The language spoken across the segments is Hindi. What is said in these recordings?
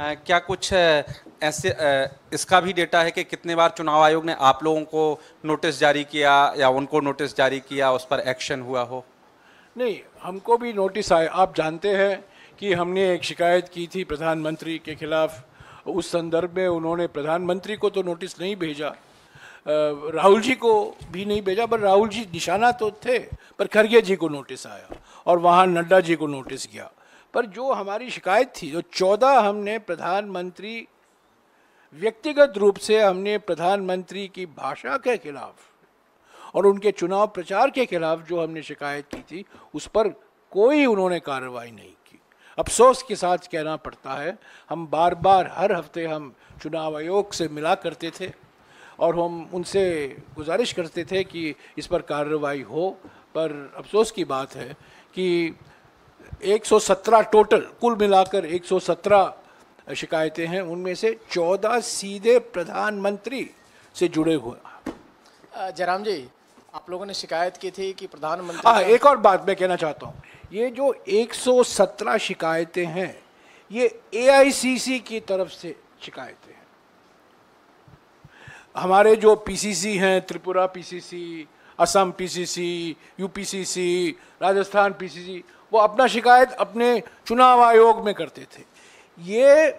आ, क्या कुछ ऐसे इसका भी डेटा है कि कितने बार चुनाव आयोग ने आप लोगों को नोटिस जारी किया या उनको नोटिस जारी किया उस पर एक्शन हुआ हो नहीं हमको भी नोटिस आए आप जानते हैं कि हमने एक शिकायत की थी प्रधानमंत्री के खिलाफ उस संदर्भ में उन्होंने प्रधानमंत्री को तो नोटिस नहीं भेजा राहुल जी को भी नहीं भेजा पर राहुल जी निशाना तो थे पर खरगे जी को नोटिस आया और वहाँ नड्डा जी को नोटिस गया पर जो हमारी शिकायत थी जो चौदह हमने प्रधानमंत्री व्यक्तिगत रूप से हमने प्रधानमंत्री की भाषा के खिलाफ और उनके चुनाव प्रचार के खिलाफ जो हमने शिकायत की थी उस पर कोई उन्होंने कार्रवाई नहीं की अफसोस के साथ कहना पड़ता है हम बार बार हर हफ्ते हम चुनाव आयोग से मिला करते थे और हम उनसे गुजारिश करते थे कि इस पर कार्रवाई हो पर अफसोस की बात है कि 117 टोटल कुल मिलाकर 117 शिकायतें हैं उनमें से 14 सीधे प्रधानमंत्री से जुड़े हुए जयराम जी आप लोगों ने शिकायत की थी कि प्रधानमंत्री हाँ एक और बात मैं कहना चाहता हूँ ये जो 117 शिकायतें हैं ये एआईसीसी की तरफ से शिकायतें हैं हमारे जो पीसीसी हैं Tripura PCC Assam PCC UPCC Rajasthan PCC वो अपना शिकायत अपने चुनाव आयोग में करते थे ये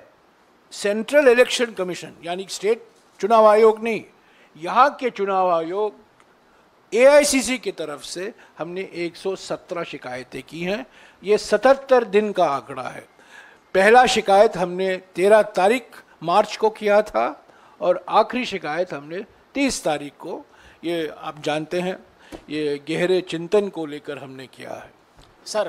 सेंट्रल इलेक्शन कमीशन यानी स्टेट चुनाव आयोग नहीं यहाँ के चुनाव आयोग ए की तरफ से हमने 117 शिकायतें की हैं ये 77 दिन का आंकड़ा है पहला शिकायत हमने 13 तारीख मार्च को किया था और आखिरी शिकायत हमने 30 तारीख को ये आप जानते हैं ये गहरे चिंतन को लेकर हमने किया है सर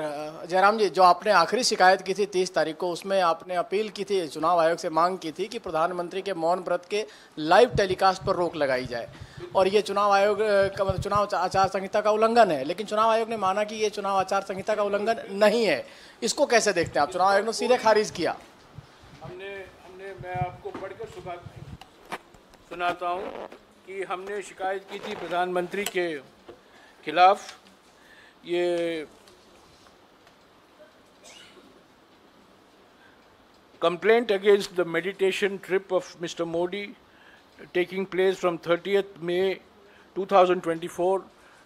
जयराम जी जो आपने आखिरी शिकायत की थी तीस तारीख को उसमें आपने अपील की थी चुनाव आयोग से मांग की थी कि प्रधानमंत्री के मौन व्रत के लाइव टेलीकास्ट पर रोक लगाई जाए और ये चुनाव आयोग का मतलब चुनाव आचार संहिता का उल्लंघन है लेकिन चुनाव आयोग ने माना कि ये चुनाव आचार संहिता का उल्लंघन नहीं है इसको कैसे देखते हैं आप चुनाव आयोग ने सीधे खारिज किया हमने हमने मैं आपको पढ़कर सुनाता हूँ कि हमने शिकायत की थी प्रधानमंत्री के खिलाफ ये complaint against the meditation trip of Mr. Modi taking place from 30th May 2024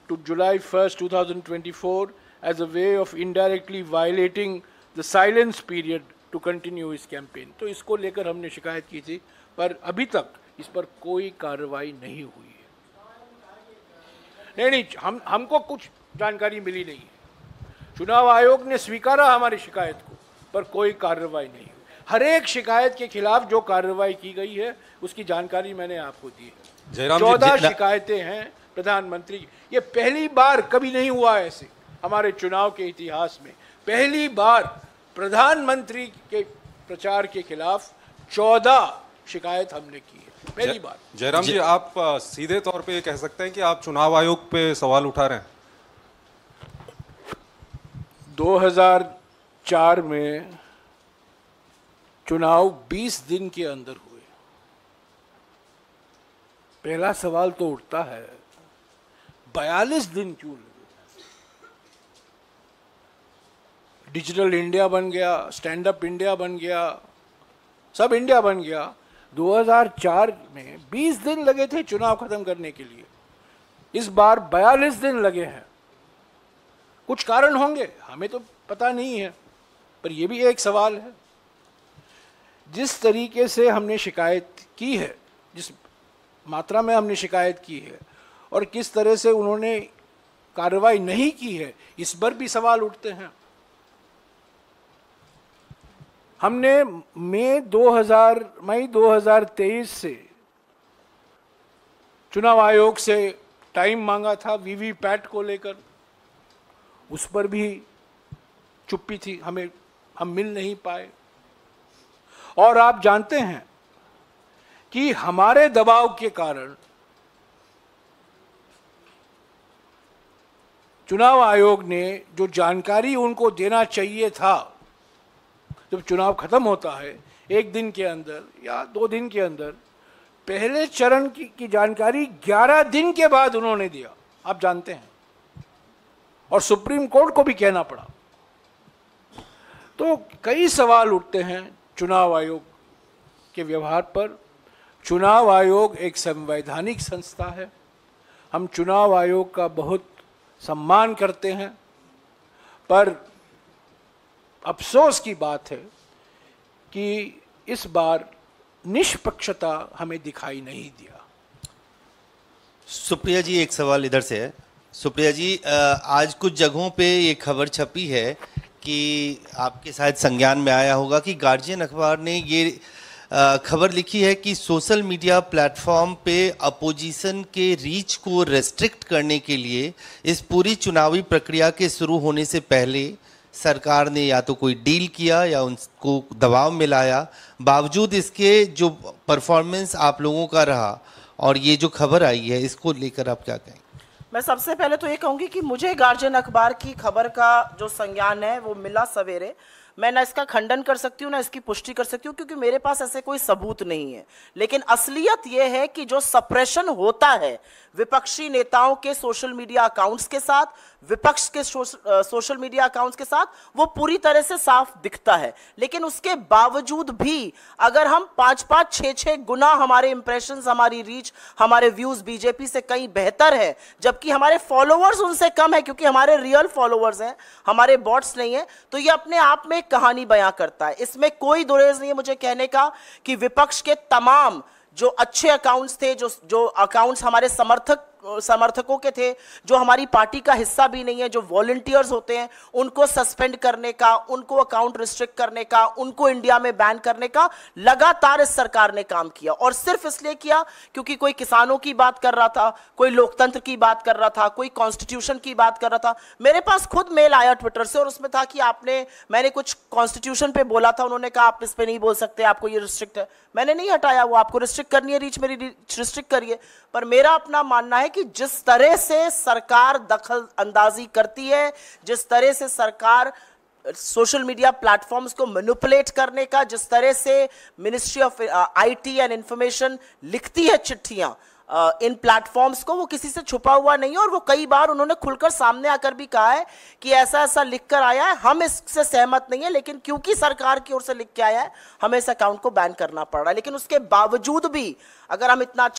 to July 1st, 2024 as a way of indirectly violating the silence period to continue his campaign. So, इसको लेकर हमने शिकायत की थी पर अभी तक इस पर कोई कार्रवाई नहीं हुई है नहीं नहीं हम हमको कुछ जानकारी मिली नहीं है चुनाव आयोग ने स्वीकारा हमारी शिकायत को पर कोई कार्रवाई नहीं हर एक शिकायत के खिलाफ जो कार्रवाई की गई है उसकी जानकारी मैंने आपको दी है चौदह शिकायतें हैं प्रधानमंत्री ये पहली बार कभी नहीं हुआ ऐसे हमारे चुनाव के इतिहास में पहली बार प्रधानमंत्री के प्रचार के खिलाफ चौदह शिकायत हमने की है पहली बार जयराम जी आप सीधे तौर पे कह सकते हैं कि आप चुनाव आयोग पे सवाल उठा रहे हैं 2004 में चुनाव 20 दिन के अंदर हुए पहला सवाल तो उठता है 42 दिन क्यों लगे डिजिटल इंडिया बन गया स्टैंड अप इंडिया बन गया सब इंडिया बन गया 2004 में 20 दिन लगे थे चुनाव खत्म करने के लिए इस बार 42 दिन लगे हैं कुछ कारण होंगे हमें तो पता नहीं है पर यह भी एक सवाल है जिस तरीके से हमने शिकायत की है जिस मात्रा में हमने शिकायत की है और किस तरह से उन्होंने कार्रवाई नहीं की है इस पर भी सवाल उठते हैं हमने मई 2000 मई 2023 से चुनाव आयोग से टाइम मांगा था वीवीपैट को लेकर उस पर भी चुप्पी थी हमें हम मिल नहीं पाए और आप जानते हैं कि हमारे दबाव के कारण चुनाव आयोग ने जो जानकारी उनको देना चाहिए था जब चुनाव खत्म होता है एक दिन के अंदर या दो दिन के अंदर पहले चरण की, की जानकारी 11 दिन के बाद उन्होंने दिया आप जानते हैं और सुप्रीम कोर्ट को भी कहना पड़ा तो कई सवाल उठते हैं चुनाव आयोग के व्यवहार पर चुनाव आयोग एक संवैधानिक संस्था है हम चुनाव आयोग का बहुत सम्मान करते हैं पर अफसोस की बात है कि इस बार निष्पक्षता हमें दिखाई नहीं दिया सुप्रिया जी एक सवाल इधर से है सुप्रिया जी आज कुछ जगहों पे ये खबर छपी है कि आपके शायद संज्ञान में आया होगा कि गार्जियन अखबार ने ये खबर लिखी है कि सोशल मीडिया प्लेटफॉर्म पे अपोजिशन के रीच को रेस्ट्रिक्ट करने के लिए इस पूरी चुनावी प्रक्रिया के शुरू होने से पहले सरकार ने या तो कोई डील किया या उनको दबाव मिलाया बावजूद इसके जो परफॉर्मेंस आप लोगों का रहा और ये जो खबर आई है इसको लेकर आप क्या कहेंगे मैं सबसे पहले तो ये कहूँगी कि मुझे गार्जियन अखबार की खबर का जो संज्ञान है वो मिला सवेरे मैं ना इसका खंडन कर सकती हूँ ना इसकी पुष्टि कर सकती हूँ क्योंकि मेरे पास ऐसे कोई सबूत नहीं है लेकिन असलियत यह है कि जो सप्रेशन होता है विपक्षी नेताओं के सोशल मीडिया अकाउंट्स के साथ विपक्ष के सोशल मीडिया अकाउंट्स के साथ वो पूरी तरह से साफ दिखता है लेकिन उसके बावजूद भी अगर हम पांच पांच छः छः गुना हमारे इंप्रेशन हमारी रीच हमारे व्यूज बीजेपी से कहीं बेहतर है जबकि हमारे फॉलोअर्स उनसे कम है क्योंकि हमारे रियल फॉलोअर्स हैं हमारे बॉट्स नहीं है तो ये अपने आप में कहानी बयां करता है इसमें कोई दुरेज नहीं है मुझे कहने का कि विपक्ष के तमाम जो अच्छे अकाउंट्स थे जो जो अकाउंट्स हमारे समर्थक समर्थकों के थे जो हमारी पार्टी का हिस्सा भी नहीं है जो वॉलंटियर्स होते हैं उनको सस्पेंड करने का उनको अकाउंट रिस्ट्रिक्ट करने का उनको इंडिया में बैन करने का लगातार इस सरकार ने काम किया और सिर्फ इसलिए किया क्योंकि कोई किसानों की बात कर रहा था कोई लोकतंत्र की बात कर रहा था कोई कॉन्स्टिट्यूशन की बात कर रहा था मेरे पास खुद मेल आया ट्विटर से और उसमें था कि आपने मैंने कुछ कॉन्स्टिट्यूशन पर बोला था उन्होंने कहा आप इस पर नहीं बोल सकते आपको ये रिस्ट्रिक्ट है मैंने नहीं हटाया वो आपको रिस्ट्रिक्ट करनी है रीच मेरी रिस्ट्रिक्ट करिए पर मेरा अपना मानना है कि जिस तरह से सरकार दखल अंदाजी करती है जिस तरह से सरकार सोशल मीडिया प्लेटफॉर्म्स को मैनुपलेट करने का जिस तरह से ministry of IT and information लिखती है चिट्ठियां uh, इन प्लेटफॉर्म्स को वो किसी से छुपा हुआ नहीं है और वो कई बार उन्होंने खुलकर सामने आकर भी कहा है कि ऐसा ऐसा लिखकर आया है हम इससे सहमत नहीं है लेकिन क्योंकि सरकार की ओर से लिख के आया है हमें इस अकाउंट को बैन करना पड़ रहा है लेकिन उसके बावजूद भी अगर हम इतना